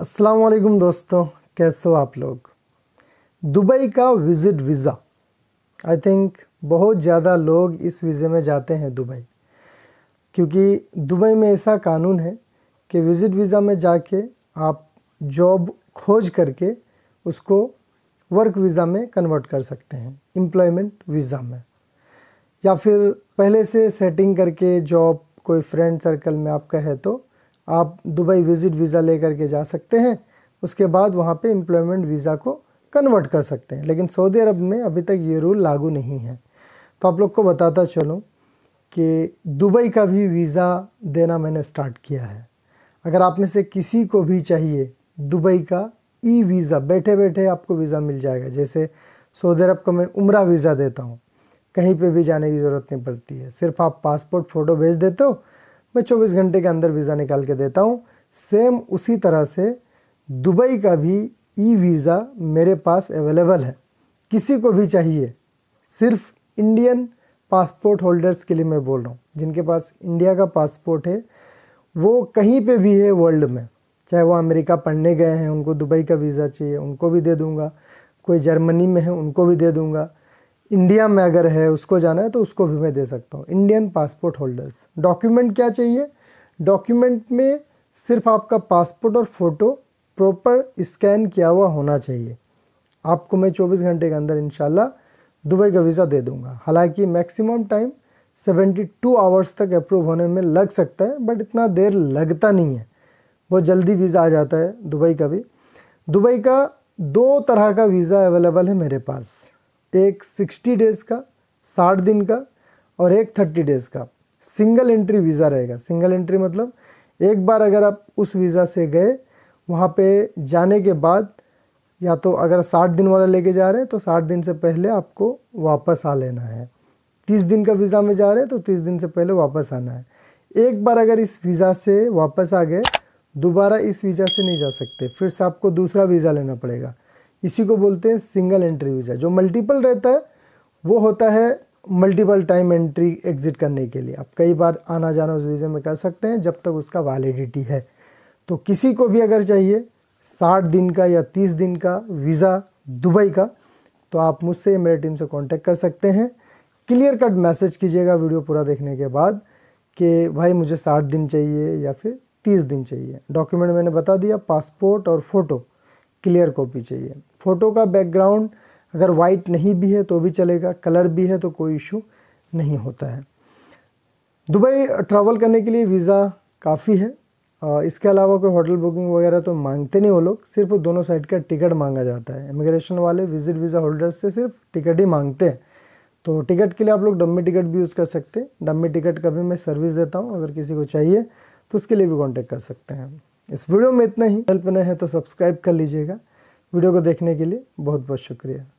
अस्सलाम वालेकुम दोस्तों कैसे हो आप लोग दुबई का विज़िट वीज़ा आई थिंक बहुत ज़्यादा लोग इस वीज़े में जाते हैं दुबई क्योंकि दुबई में ऐसा कानून है कि विज़िट वीज़ा में जाके आप जॉब खोज करके उसको वर्क वीज़ा में कन्वर्ट कर सकते हैं एम्प्लॉयमेंट वीज़ा में या फिर पहले से सेटिंग करके जॉब कोई फ्रेंड सर्कल में आपका है तो आप दुबई विज़िट वीज़ा लेकर के जा सकते हैं उसके बाद वहाँ पे एम्प्लॉयमेंट वीज़ा को कन्वर्ट कर सकते हैं लेकिन सऊदी अरब में अभी तक ये रूल लागू नहीं है तो आप लोग को बताता चलूँ कि दुबई का भी वीज़ा देना मैंने स्टार्ट किया है अगर आप में से किसी को भी चाहिए दुबई का ई वीज़ा बैठे बैठे आपको वीज़ा मिल जाएगा जैसे सऊदी अरब का मैं उम्र वीज़ा देता हूँ कहीं पे भी जाने की ज़रूरत नहीं पड़ती है सिर्फ आप पासपोर्ट फ़ोटो भेज देते हो मैं 24 घंटे के अंदर वीज़ा निकाल के देता हूँ सेम उसी तरह से दुबई का भी ई वीज़ा मेरे पास अवेलेबल है किसी को भी चाहिए सिर्फ इंडियन पासपोर्ट होल्डर्स के लिए मैं बोल रहा हूँ जिनके पास इंडिया का पासपोर्ट है वो कहीं पे भी है वर्ल्ड में चाहे वो अमेरिका पढ़ने गए हैं उनको दुबई का वीज़ा चाहिए उनको भी दे दूँगा कोई जर्मनी में है उनको भी दे दूँगा इंडिया में अगर है उसको जाना है तो उसको भी मैं दे सकता हूँ इंडियन पासपोर्ट होल्डर्स डॉक्यूमेंट क्या चाहिए डॉक्यूमेंट में सिर्फ आपका पासपोर्ट और फ़ोटो प्रॉपर स्कैन किया हुआ होना चाहिए आपको मैं 24 घंटे के अंदर इन दुबई का वीज़ा दे दूँगा हालाँकि मैक्सिमम टाइम 72 आवर्स तक अप्रूव होने में लग सकता है बट इतना देर लगता नहीं है बहुत जल्दी वीज़ा आ जाता है दुबई का भी दुबई का दो तरह का वीज़ा अवेलेबल है मेरे पास एक सिक्सटी डेज़ का साठ दिन का और एक थर्टी डेज़ का सिंगल एंट्री वीज़ा रहेगा सिंगल एंट्री मतलब एक बार अगर आप उस वीज़ा से गए वहाँ पे जाने के बाद या तो अगर साठ दिन वाला लेके जा रहे हैं तो साठ दिन से पहले आपको वापस आ लेना है तीस दिन का वीज़ा में जा रहे हैं तो तीस दिन से पहले वापस आना है एक बार अगर इस वीज़ा से वापस आ गए दोबारा इस वीज़ा से नहीं जा सकते फिर से आपको दूसरा वीज़ा लेना पड़ेगा इसी को बोलते हैं सिंगल एंट्री वीज़ा जो मल्टीपल रहता है वो होता है मल्टीपल टाइम एंट्री एग्ज़िट करने के लिए आप कई बार आना जाना उस वीज़े में कर सकते हैं जब तक उसका वैलिडिटी है तो किसी को भी अगर चाहिए साठ दिन का या तीस दिन का वीज़ा दुबई का तो आप मुझसे मेरे टीम से कांटेक्ट कर सकते हैं क्लियर कट मैसेज कीजिएगा वीडियो पूरा देखने के बाद कि भाई मुझे साठ दिन चाहिए या फिर तीस दिन चाहिए डॉक्यूमेंट मैंने बता दिया पासपोर्ट और फ़ोटो क्लियर कॉपी चाहिए फ़ोटो का बैकग्राउंड अगर वाइट नहीं भी है तो भी चलेगा कलर भी है तो कोई इशू नहीं होता है दुबई ट्रैवल करने के लिए वीज़ा काफ़ी है इसके अलावा कोई होटल बुकिंग वगैरह तो मांगते नहीं वो लोग सिर्फ दोनों साइड का टिकट मांगा जाता है इमिग्रेशन वाले विजिट वीज़ा होल्डर्स से सिर्फ टिकट ही मांगते हैं तो टिकट के लिए आप लोग डम्मी टिकट भी यूज़ कर सकते हैं डम्मी टिकट का भी मैं सर्विस देता हूँ अगर किसी को चाहिए तो उसके लिए भी कॉन्टेक्ट कर सकते हैं इस वीडियो में इतना ही हेल्प पर नए हैं तो सब्सक्राइब कर लीजिएगा वीडियो को देखने के लिए बहुत बहुत शुक्रिया